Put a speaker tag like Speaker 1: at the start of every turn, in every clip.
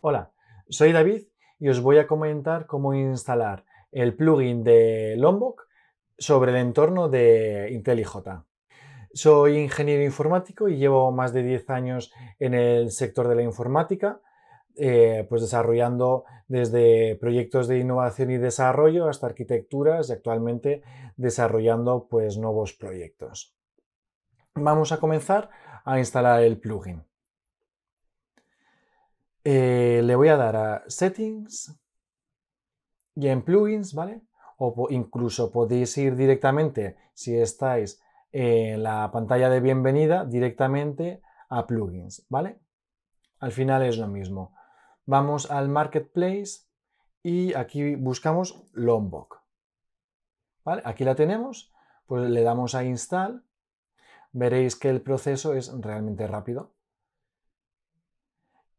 Speaker 1: Hola, soy David y os voy a comentar cómo instalar el plugin de Lombok sobre el entorno de IntelliJ. Soy ingeniero informático y llevo más de 10 años en el sector de la informática, eh, pues desarrollando desde proyectos de innovación y desarrollo hasta arquitecturas y actualmente desarrollando pues, nuevos proyectos. Vamos a comenzar a instalar el plugin. Eh, le voy a dar a Settings y en Plugins, ¿vale? O incluso podéis ir directamente, si estáis en la pantalla de bienvenida, directamente a Plugins, ¿vale? Al final es lo mismo. Vamos al Marketplace y aquí buscamos Lombok. ¿Vale? Aquí la tenemos, pues le damos a Install. Veréis que el proceso es realmente rápido.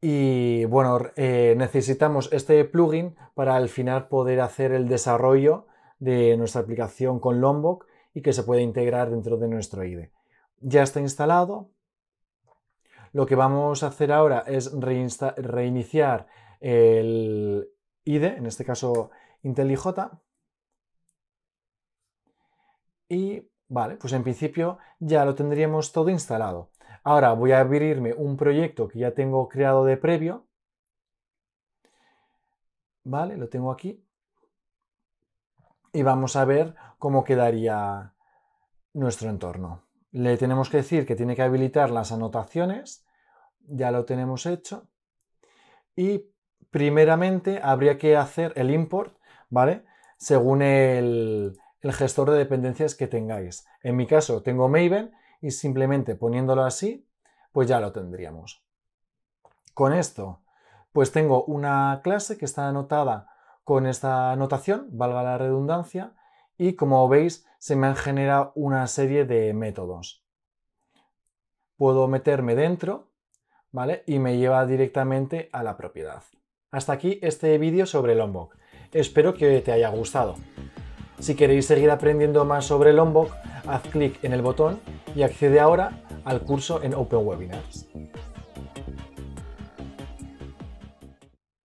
Speaker 1: Y y bueno, eh, necesitamos este plugin para al final poder hacer el desarrollo de nuestra aplicación con Lombok y que se pueda integrar dentro de nuestro IDE. Ya está instalado. Lo que vamos a hacer ahora es reiniciar el IDE, en este caso IntelliJ. Y vale, pues en principio ya lo tendríamos todo instalado. Ahora voy a abrirme un proyecto que ya tengo creado de previo ¿vale? Lo tengo aquí. Y vamos a ver cómo quedaría nuestro entorno. Le tenemos que decir que tiene que habilitar las anotaciones. Ya lo tenemos hecho. Y primeramente habría que hacer el import, ¿vale? Según el, el gestor de dependencias que tengáis. En mi caso tengo Maven y simplemente poniéndolo así, pues ya lo tendríamos. Con esto pues tengo una clase que está anotada con esta anotación, valga la redundancia, y como veis se me han generado una serie de métodos. Puedo meterme dentro, ¿vale? Y me lleva directamente a la propiedad. Hasta aquí este vídeo sobre Lombok. Espero que te haya gustado. Si queréis seguir aprendiendo más sobre Lombok, haz clic en el botón y accede ahora al curso en Open Webinars.